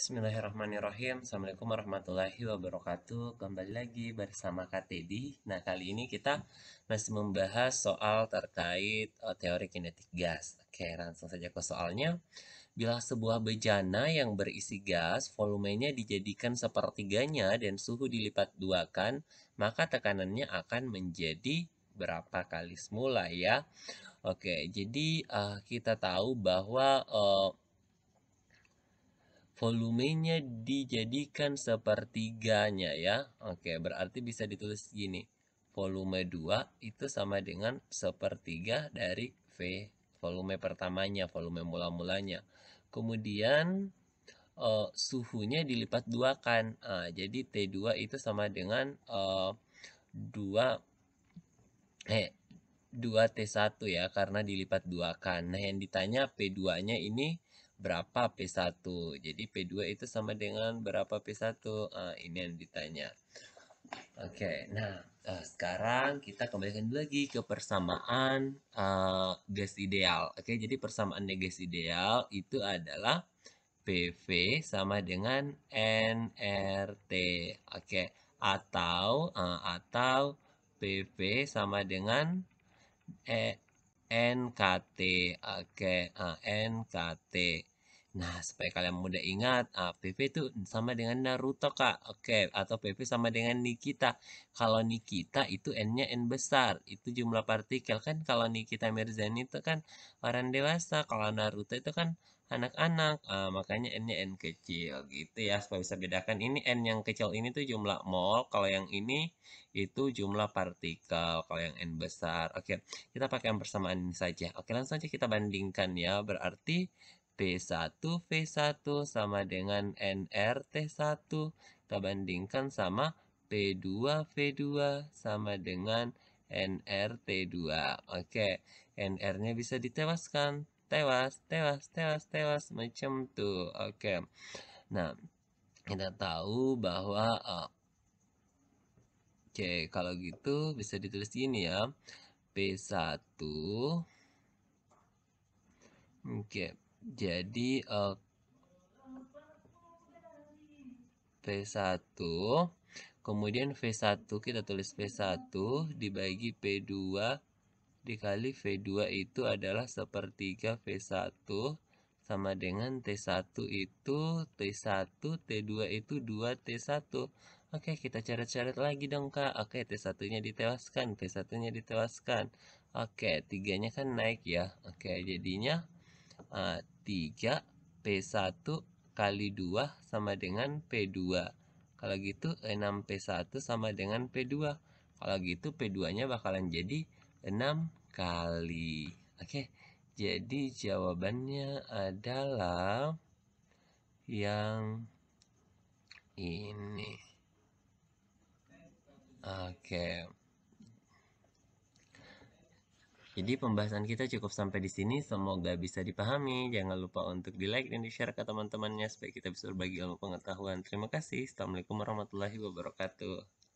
Bismillahirrahmanirrahim Assalamualaikum warahmatullahi wabarakatuh Kembali lagi bersama Kak Teddy Nah kali ini kita masih membahas soal terkait eh, teori kinetik gas Oke langsung saja ke soalnya Bila sebuah bejana yang berisi gas Volumenya dijadikan sepertiganya dan suhu dilipat duakan Maka tekanannya akan menjadi berapa kali semula ya Oke jadi uh, kita tahu bahwa uh, volumenya dijadikan sepertiganya ya. Oke, berarti bisa ditulis gini. Volume 2 itu sama dengan sepertiga dari V volume pertamanya, volume mula-mulanya. Kemudian uh, suhunya dilipat ah, dua kan. Uh, jadi T2 itu sama dengan uh, 2 eh 2 eh, T1 ya karena dilipat dua kan. Nah, yang ditanya P2-nya ini berapa P1 jadi P2 itu sama dengan berapa P1 nah, ini yang ditanya oke nah eh, sekarang kita kembalikan lagi ke persamaan uh, gas ideal oke jadi persamaan gas ideal itu adalah PV sama dengan nRT oke atau uh, atau PV sama dengan e NKT oke okay. uh, NKT Nah, supaya kalian mudah ingat, uh, PP itu sama dengan Naruto, Kak. Oke, okay. atau PP sama dengan Nikita. Kalau Nikita itu N-nya N besar, itu jumlah partikel. Kan kalau Nikita Mirzani itu kan orang dewasa, kalau Naruto itu kan anak-anak. Uh, makanya N-nya N kecil gitu ya, supaya bisa bedakan. Ini N yang kecil ini tuh jumlah mol, kalau yang ini itu jumlah partikel, kalau yang N besar. Oke, okay. kita pakai yang persamaan ini saja. Oke, okay, langsung aja kita bandingkan ya. Berarti P1 V1 sama dengan NRT1 kita bandingkan sama P2 V2 sama dengan NRT2. Oke, NR-nya bisa ditewaskan. Tewas, tewas, tewas, tewas macam tuh. Oke. Nah, kita tahu bahwa oh. Oke, kalau gitu bisa ditulis gini ya. P1 Oke, jadi uh, eh, P1 kemudian V1 kita tulis V1 dibagi P2 dikali V2 itu adalah sepertiga V1 sama dengan T1 itu T1 T2 itu 2 T1 Oke kita coret-coret lagi dong kak Oke T1 nya ditewaskan v 1 nya ditewaskan Oke tiganya kan naik ya Oke jadinya uh, 3 P1 kali 2 sama dengan P2 kalau gitu 6 P1 sama dengan P2 kalau gitu P2 nya bakalan jadi 6 kali oke okay. jadi jawabannya adalah yang ini oke okay. Jadi pembahasan kita cukup sampai di sini. Semoga bisa dipahami. Jangan lupa untuk di like dan di share ke teman-temannya supaya kita bisa berbagi ilmu pengetahuan. Terima kasih. Assalamualaikum warahmatullahi wabarakatuh.